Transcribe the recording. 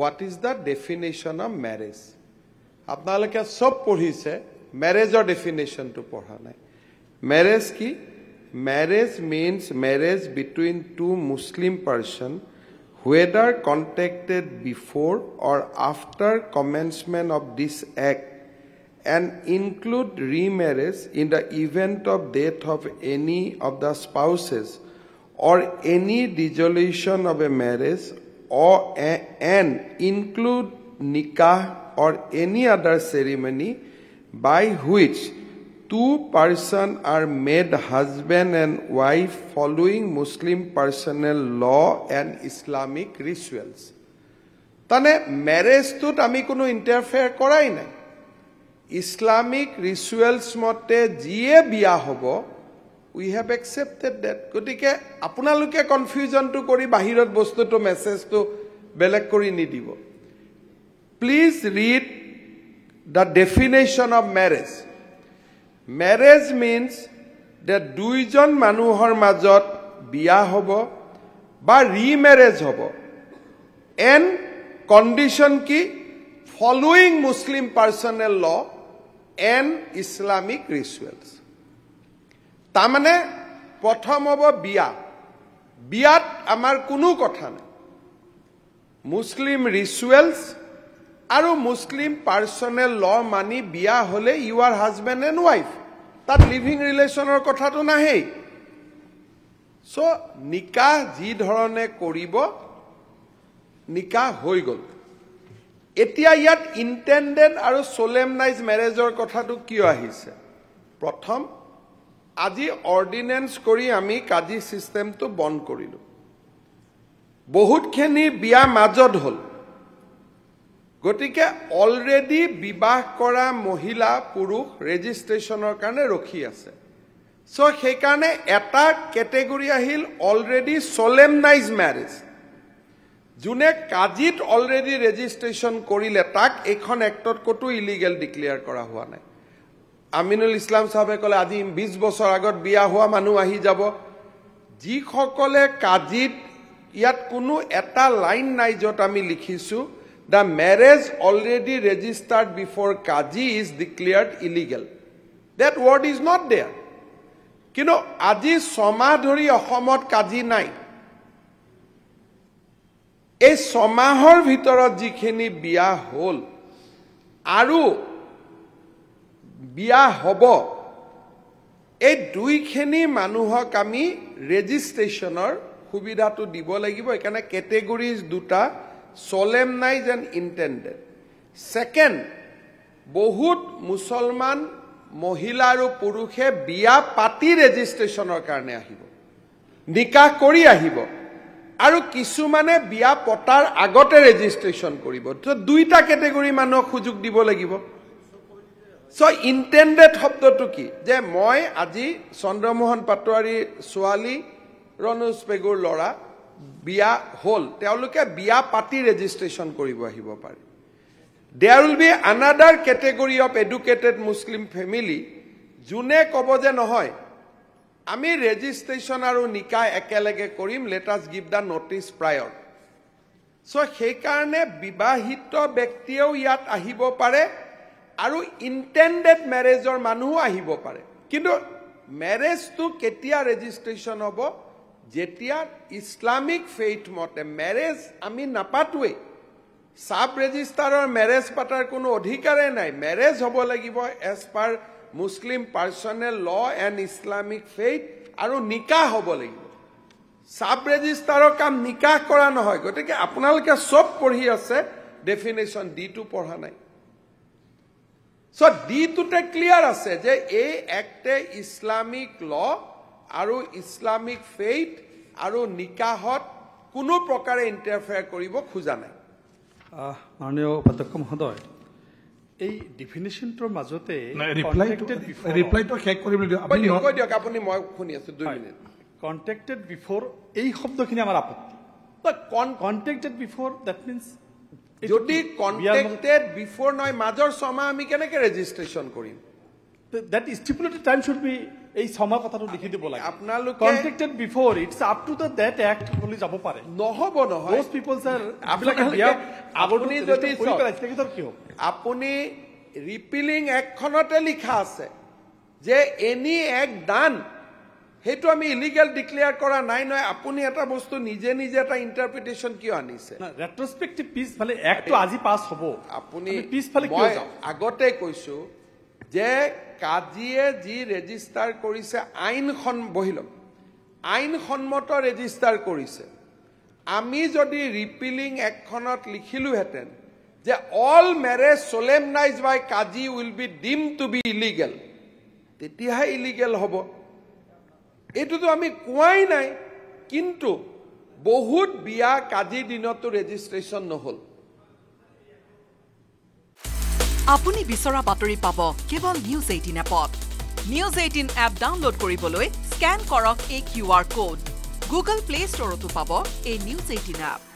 What is the definition of marriage আপোনালোকে চব পঢ়িছে মেৰেজৰ ডেফিনেশ্যনটো পঢ়া নাই মেৰেজ কি marriage means marriage between two Muslim person who'd contracted before or after commencement of this act and include remarriage in the event of death of any of the spouses or any dissolution of a marriage and include nikah or any other ceremony by which two persons are made husband and wife following Muslim personal law and Islamic rituals. তানে মেৰেজটোত আমি কোনো interfere কৰাই নাই Islamic rituals মতে যিয়ে বিয়া হ'ব উই have accepted date গতিকে আপোনালোকে কনফিউজনটো কৰি বাহিৰত বস্তুটো মেছেজটো বেলেগ কৰি নিদিব please read the definition of marriage marriage means দে দুইজন মানুহৰ মাজত বিয়া হ'ব বা ৰিমেৰেজ হ'ব এন কণ্ডিশ্যন কি following Muslim personal law and Islamic rituals তাৰমানে প্ৰথম হ'ব বিয়া বিয়াত আমাৰ কোনো কথা নাই মুছলিম ৰিচুৱেলছ আৰু মুছলিম পাৰ্চনেল ল মানি বিয়া হ'লে you are husband and wife তাত লিভিং ৰিলেশ্যনৰ কথাটো নাহেই চ' নিকাহ ধৰণে কৰিব নিকাহ হৈ গ'ল এতিয়া ইয়াত ইণ্টেণ্ডেণ্ট আৰু চলেমনাইজ মেৰেজৰ কথাটো কিয় আহিছে প্ৰথম আজি অৰ্ডিনেন্স কৰি আমি কাজি ছিষ্টেমটো বন্ধ কৰিলোঁ বহুতখিনি বিয়া মাজত হ'ল গতিকে অলৰেডি বিবাহ কৰা মহিলা পুৰুষ ৰেজিষ্ট্ৰেশ্যনৰ কাৰণে ৰখি আছে চ' সেইকাৰণে এটা কেটেগৰী আহিল অলৰেডি চলেমনাইজ মেৰেজ যোনে কাজিত অলৰেডি ৰেজিষ্ট্ৰেশ্যন কৰিলে তাক এইখন এক্টত ক'তো ইলিগেল ডিক্লেয়াৰ কৰা হোৱা নাই আমিনুল ইছলাম চাহাবে ক'লে আজি বিছ বছৰ আগত বিয়া হোৱা মানুহ আহি যাব যিসকলে কাজিত ইয়াত কোনো এটা লাইন নাই য'ত আমি লিখিছোঁ the marriage already registered before কাজি is declared illegal that word is not there কিন্তু আজি ছমাহ ধৰি অসমত কাজি নাই এই ছমাহৰ ভিতৰত যিখিনি বিয়া হ'ল আৰু বিয়া হ'ব এই দুইখিনি মানুহক আমি ৰেজিষ্ট্ৰেশ্যনৰ সুবিধাটো দিব লাগিব সেইকাৰণে কেটেগৰিজ দুটা চলেম চলেমনাইজ এণ্ড ইণ্টেণ্ডেড ছেকেণ্ড বহুত মুছলমান মহিলা আৰু পুৰুষে বিয়া পাতি ৰেজিষ্ট্ৰেশ্যনৰ কাৰণে আহিব নিকাহ কৰি আহিব আৰু কিছুমানে বিয়া পতাৰ আগতে ৰেজিষ্ট্ৰেশ্যন কৰিব দুইটা কেটেগৰী মানুহক সুযোগ দিব লাগিব চ' ইণ্টেণ্ডেড শব্দটো কি যে মই আজি চন্দ্ৰমোহন পাটোৱাৰীৰ ছোৱালী ৰণোজ পেগুৰ ল'ৰা বিয়া হ'ল তেওঁলোকে বিয়া পাতি ৰেজিষ্ট্ৰেশ্যন কৰিব আহিব পাৰে there will be another category of educated Muslim family যোনে ক'ব যে নহয় আমি ৰেজিষ্ট্ৰেশ্যন আৰু নিকা একেলগে কৰিম let us give the notice prior চ' সেইকাৰণে বিবাহিত ব্যক্তিয়েও ইয়াত আহিব পাৰে আৰু ইণ্টেণ্ডেড মেৰেজৰ মানুহো আহিব পাৰে কিন্তু মেৰেজটো কেতিয়া ৰেজিষ্ট্ৰেশ্যন হ'ব যেতিয়া ইছলামিক ফেইথ মতে মেৰেজ আমি নাপাতোৱেই চাব ৰেজিষ্টাৰৰ মেৰেজ পাতাৰ কোনো অধিকাৰেই নাই মেৰেজ হ'ব লাগিব as per Muslim personal law and Islamic faith আৰু নিকাহ হ'ব লাগিব ছাব ৰেজিষ্টাৰৰ কাম নিকাহ কৰা নহয় গতিকে আপোনালোকে চব পঢ়ি আছে ডেফিনেশ্যন ডি টো পঢ়া নাই সো ডি ক্লিয়াৰ আছে যে এই একটে ইসলামিক ল আৰু ইসলামিক ফেইথ আৰু নিকাহত কোনো প্ৰকাৰে ইণ্টাৰফেয়াৰ কৰিব খোজা নাই মাননীয় উপাধ্যক্ষ মহোদয় এই ডিফিনেশ্যনটোৰ মাজতে ৰিপ্লাইটো শেষ কৰিবলৈ দিয়ক আপুনি কৈ দিয়ক আপুনি মই শুনি আছো দুই মিনিট কণ্টেক্টেড বিফৰ এই শব্দখিনি আমাৰ আপত্তি কণ্টেক্টেড বিফৰ দেট মিনছ যদি কনটেক্টেড বিফোৰ নয় মাজৰ ছমাহ আমি কেনেকে রেজিস্ট্রেশন করিম that stipulated time should be এই ছমাহ কথাটো লিখি দিব লাগে আপনালোক contracted before it's up to the that act বলি যাব পারে নহব নহয় দোজ পিপল স্যার আপনাকে আপনি যদি আপনি রিপিলিং অ্যাক্টখনতে লিখা আছে যে এনি এক ডান সেইটো আমি ইলিগেল ডিক্লেয়াৰ কৰা নাই নহয় আপুনি এটা বস্তু নিজে নিজে এটা ইণ্টাৰপ্ৰিটেশ্যন কিয় আনিছে আগতে কৈছো যে কাজিয়ে যি ৰেজিষ্টাৰ কৰিছে আইনখন বহিল লওক আইনসন্মত ৰেজিষ্টাৰ কৰিছে আমি যদি ৰিপিলিং এক্টখনত লিখিলোহেঁতেন যে অল মেৰেজ চলেমনাইজ বাই কাজি will be deemed to be illegal তেতিয়াহে ইলিগেল হ'ব এইটোতো আমি কোৱাই নাই কিন্তু বহুত বিয়া কাজিৰ দিনতো ৰেজিষ্ট্ৰেশ্যন নহ'ল আপুনি বিচৰা বাতৰি পাব কেৱল নিউজ এইটিন এপত নিউজ এইটিন এপ ডাউনলোড কৰিবলৈ স্কেন কৰক এই Q R code Google Play ষ্টৰতো পাব এই নিউজ এইটিন এপ